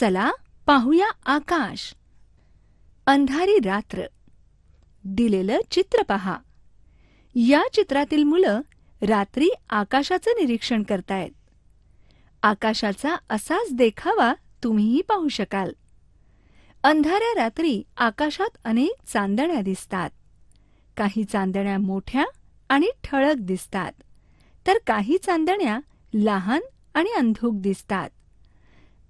चला पाहूया आकाश अंधारी रात्र दिलेलं चित्र पहा या चित्रातील मुलं रात्री आकाशाचं निरीक्षण करतायत आकाशाचा असाच देखावा तुम्हीही पाहू शकाल अंधाऱ्या रात्री आकाशात अनेक चांदण्या दिसतात काही चांदण्या मोठ्या आणि ठळक दिसतात तर काही चांदण्या लहान आणि अंधूक दिसतात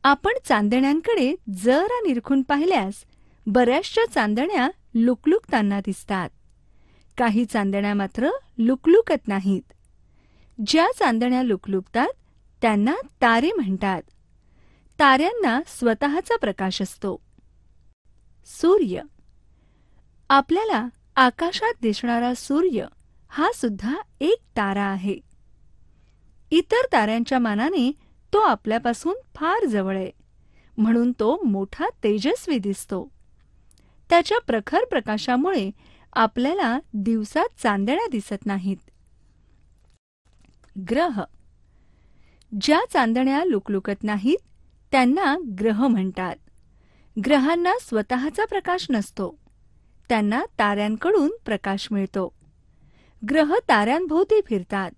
आपण चांदण्यांकडे जरा निरखून पाहिल्यास बऱ्याचशा चांदण्या लुकलुकताना दिसतात काही चांदण्या मात्र लुकलुकत नाहीत ज्या चांदण्या लुकलुकतात त्यांना तारे म्हणतात ताऱ्यांना स्वतःचा प्रकाश असतो सूर्य आपल्याला आकाशात दिसणारा सूर्य हा सुद्धा एक तारा आहे इतर ताऱ्यांच्या मानाने तो आपल्यापासून फार जवळ आहे म्हणून तो मोठा तेजस्वी दिसतो त्याच्या प्रखर प्रकाशामुळे आपल्याला दिवसात चांदण्या दिसत नाहीत ग्रह ज्या चांदण्या लुकलुकत नाहीत त्यांना ग्रह म्हणतात ग्रहांना स्वतःचा प्रकाश नसतो त्यांना ताऱ्यांकडून प्रकाश मिळतो ग्रह ताऱ्यांभोवती फिरतात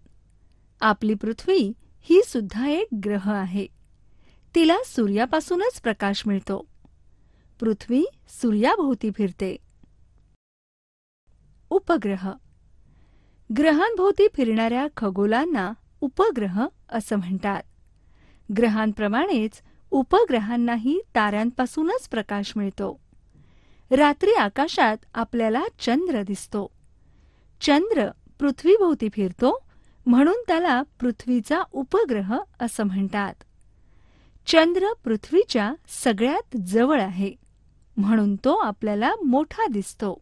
आपली पृथ्वी ही सुद्धा एक ग्रह आहे तिला सूर्यापासूनच प्रकाश मिळतो पृथ्वी सूर्याभोवती फिरते उपग्रह ग्रहांभोवती फिरणाऱ्या खगोलांना उपग्रह असं म्हणतात ग्रहांप्रमाणेच उपग्रहांनाही ताऱ्यांपासूनच प्रकाश मिळतो रात्री आकाशात आपल्याला चंद्र दिसतो चंद्र पृथ्वीभोवती फिरतो म्हणून त्याला पृथ्वीचा उपग्रह असं म्हणतात चंद्र पृथ्वीच्या सगळ्यात जवळ आहे म्हणून तो आपल्याला मोठा दिसतो